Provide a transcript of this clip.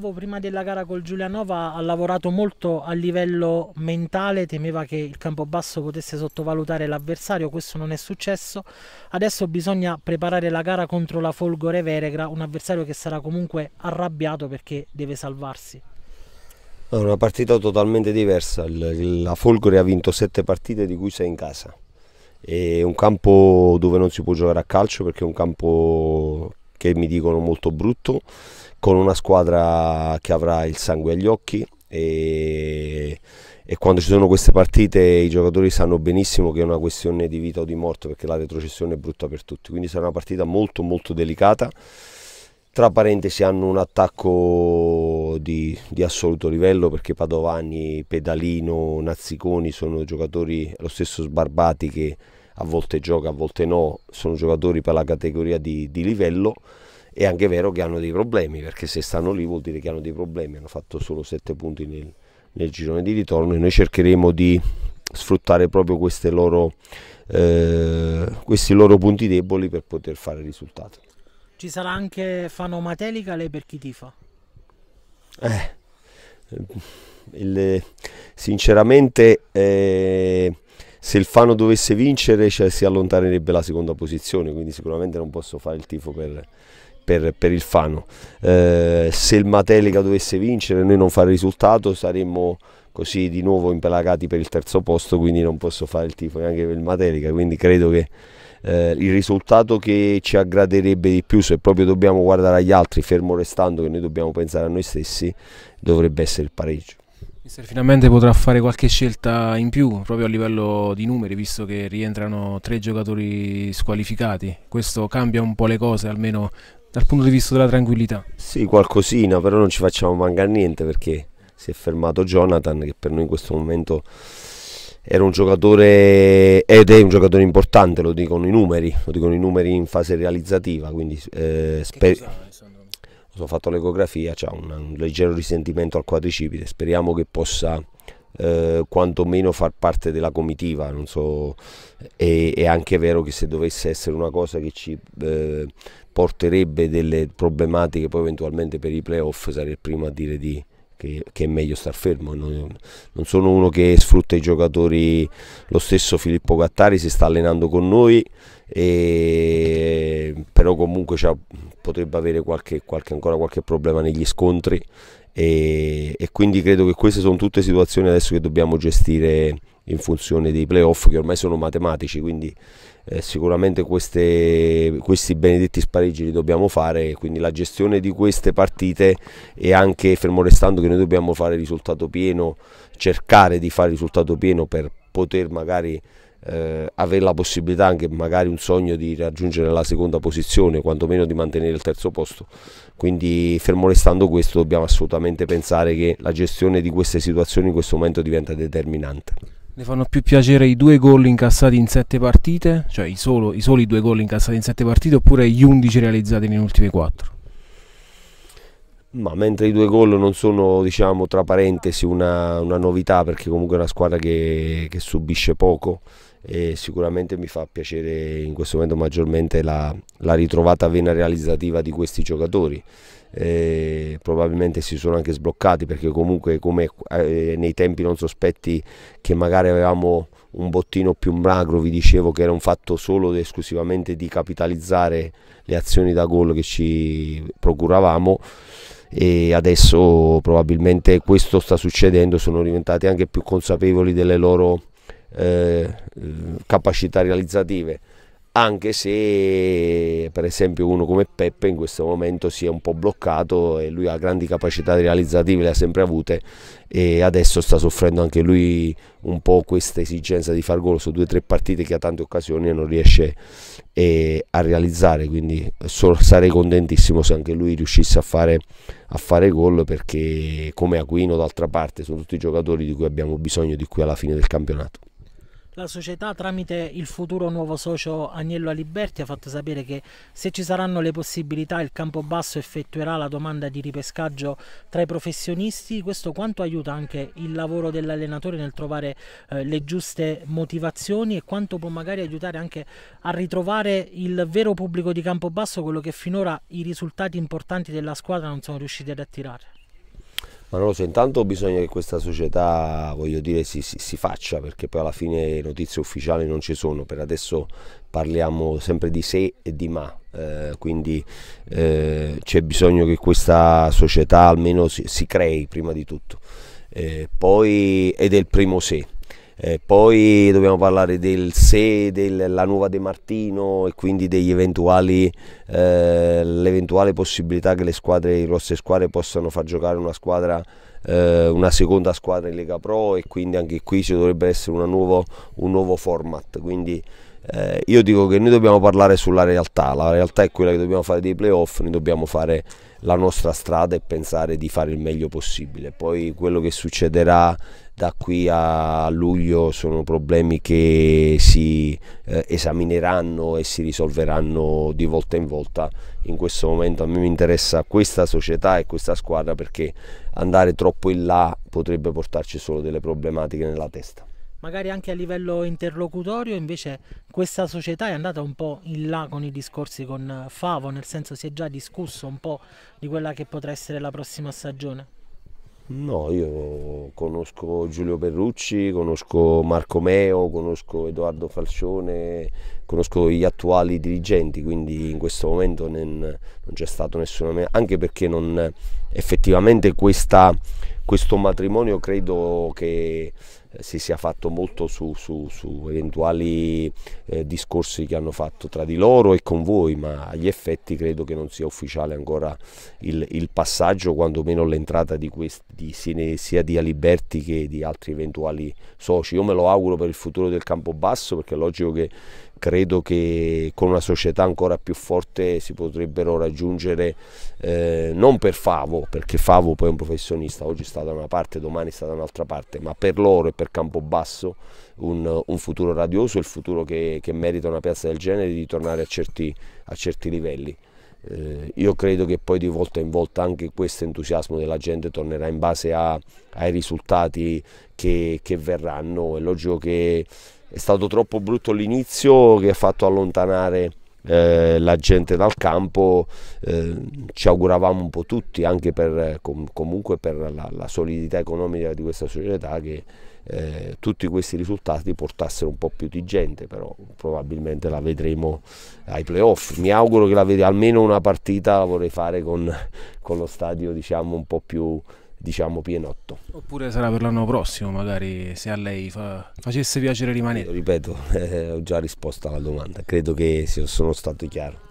Pavo prima della gara col Giulianova ha lavorato molto a livello mentale, temeva che il campo basso potesse sottovalutare l'avversario, questo non è successo. Adesso bisogna preparare la gara contro la Folgore Veregra, un avversario che sarà comunque arrabbiato perché deve salvarsi. È una partita totalmente diversa, la Folgore ha vinto sette partite di cui sei in casa. È un campo dove non si può giocare a calcio perché è un campo che mi dicono molto brutto, con una squadra che avrà il sangue agli occhi e, e, quando ci sono queste partite i giocatori sanno benissimo che è una questione di vita o di morte perché la retrocessione è brutta per tutti, quindi sarà una partita molto molto delicata. Tra parentesi hanno un attacco di, di assoluto livello perché Padovani, Pedalino, Nazziconi sono giocatori, lo stesso Sbarbati che a volte gioca, a volte no, sono giocatori per la categoria di, di livello, è anche vero che hanno dei problemi, perché se stanno lì vuol dire che hanno dei problemi, hanno fatto solo 7 punti nel, nel girone di ritorno e noi cercheremo di sfruttare proprio loro, eh, questi loro punti deboli per poter fare risultato. Ci sarà anche Fano Matelica, lei per chi tifa? Eh, il, sinceramente eh, se il Fano dovesse vincere cioè, si allontanerebbe la seconda posizione, quindi sicuramente non posso fare il tifo per, per, per il Fano. Eh, se il Matelica dovesse vincere e noi non fare risultato saremmo così di nuovo impelagati per il terzo posto, quindi non posso fare il tifo neanche per il Matelica, quindi credo che eh, il risultato che ci aggraderebbe di più se proprio dobbiamo guardare agli altri, fermo restando che noi dobbiamo pensare a noi stessi, dovrebbe essere il pareggio. Mister finalmente potrà fare qualche scelta in più proprio a livello di numeri visto che rientrano tre giocatori squalificati. Questo cambia un po' le cose almeno dal punto di vista della tranquillità. Sì, qualcosina, però non ci facciamo mancare niente perché si è fermato Jonathan che per noi in questo momento era un giocatore ed è un giocatore importante, lo dicono i numeri, lo dicono i numeri in fase realizzativa, quindi eh, speriamo ho fatto l'ecografia, c'è un, un, leggero risentimento al quadricipite, speriamo che possa eh, quantomeno far parte della comitiva, non so, è, è, anche vero che se dovesse essere una cosa che ci eh, porterebbe delle problematiche poi eventualmente per i playoff sarei il primo a dire di, che, che è meglio star fermo. Non, non, sono uno che sfrutta i giocatori, lo stesso Filippo Cattari si sta allenando con noi, e, però comunque potrebbe avere qualche, qualche, ancora qualche problema negli scontri e, e quindi credo che queste sono tutte situazioni adesso che dobbiamo gestire in funzione dei playoff che ormai sono matematici, quindi eh, sicuramente queste, questi benedetti spareggi li dobbiamo fare, quindi la gestione di queste partite e anche fermo restando che noi dobbiamo fare risultato pieno, cercare di fare risultato pieno per poter magari eh, avere la possibilità anche magari un sogno di raggiungere la seconda posizione, quantomeno di mantenere il terzo posto. Quindi fermo restando questo dobbiamo assolutamente pensare che la gestione di queste situazioni in questo momento diventa determinante. Le fanno più piacere i due gol incassati in sette partite, cioè i, solo, i soli due gol incassati in sette partite, oppure gli undici realizzati nelle ultime quattro? Ma mentre i due gol non sono, diciamo, tra parentesi, una, una novità, perché comunque è una squadra che, che, subisce poco, e sicuramente mi fa piacere in questo momento maggiormente la, la ritrovata vena realizzativa di questi giocatori eh, probabilmente si sono anche sbloccati perché comunque come eh, nei tempi non sospetti che magari avevamo un bottino più magro vi dicevo che era un fatto solo ed esclusivamente di capitalizzare le azioni da gol che ci procuravamo e adesso probabilmente questo sta succedendo sono diventati anche più consapevoli delle loro eh, capacità realizzative anche se per esempio uno come Peppe in questo momento si è un po' bloccato e lui ha grandi capacità realizzative, le ha sempre avute e adesso sta soffrendo anche lui un po' questa esigenza di far gol su due o tre partite che ha tante occasioni e non riesce eh, a realizzare, quindi sarei contentissimo se anche lui riuscisse a fare, a fare gol perché come Aquino d'altra parte sono tutti i giocatori di cui abbiamo bisogno di qui alla fine del campionato. La società tramite il futuro nuovo socio Agnello Aliberti ha fatto sapere che se ci saranno le possibilità il Campobasso effettuerà la domanda di ripescaggio tra i professionisti, questo quanto aiuta anche il lavoro dell'allenatore nel trovare eh, le giuste motivazioni e quanto può magari aiutare anche a ritrovare il vero pubblico di Campobasso, quello che finora i risultati importanti della squadra non sono riusciti ad attirare. Manoloso, intanto bisogna che questa società, voglio dire, si, si, si, faccia, perché poi alla fine notizie ufficiali non ci sono, per adesso parliamo sempre di se e di ma, eh, quindi eh, c'è bisogno che questa società almeno si, si crei prima di tutto. Eh, poi, ed è il primo se, eh, poi dobbiamo parlare del se, della nuova De Martino e quindi dell'eventuale eh, possibilità che le squadre, le grosse squadre possano far giocare una squadra eh, una seconda squadra in Lega Pro e quindi anche qui ci dovrebbe essere nuovo, un nuovo format. Quindi eh, io dico che noi dobbiamo parlare sulla realtà, la realtà è quella che dobbiamo fare dei playoff, noi dobbiamo fare la nostra strada e pensare di fare il meglio possibile. Poi quello che succederà da qui a luglio sono problemi che si eh, esamineranno e si risolveranno di volta in volta. In questo momento a me mi interessa questa società e questa squadra perché andare troppo in là potrebbe portarci solo delle problematiche nella testa magari anche a livello interlocutorio invece questa società è andata un po' in là con i discorsi con eh, Favo, nel senso si è già discusso un po' di quella che potrà essere la prossima stagione? No, io conosco Giulio Perrucci, conosco Marco Meo, conosco Edoardo Falcione, conosco gli attuali dirigenti, quindi in questo momento non c'è stato nessuno, anche perché non, effettivamente questa, questo matrimonio credo che eh, si sia fatto molto su, su, su eventuali eh, discorsi che hanno fatto tra di loro e con voi, ma agli effetti credo che non sia ufficiale ancora il, il passaggio, quantomeno l'entrata di questi, di, sia di Aliberti che di altri eventuali soci. Io me lo auguro per il futuro del Campobasso perché è logico che credo che con una società ancora più forte si potrebbero raggiungere eh, non per Favo, perché Favo poi è un professionista, oggi sta da una parte, domani sta da un'altra parte, ma per loro e per Campobasso un, un futuro radioso, il futuro che, che, merita una piazza del genere di tornare a certi, a certi livelli. Eh, io credo che poi di volta in volta anche questo entusiasmo della gente tornerà in base a, ai risultati che, che verranno. È logico che è stato troppo brutto l'inizio che ha fatto allontanare eh, la gente dal campo, eh, ci auguravamo un po' tutti, anche per, com comunque per la, la, solidità economica di questa società, che eh, tutti questi risultati portassero un po' più di gente, però probabilmente la vedremo ai playoff. Mi auguro che la vedi almeno una partita la vorrei fare con, con lo stadio diciamo, un po' più diciamo pienotto. Oppure sarà per l'anno prossimo, magari se a lei fa, facesse piacere rimanere. Io ripeto, eh, ho già risposto alla domanda, credo che sono stato chiaro.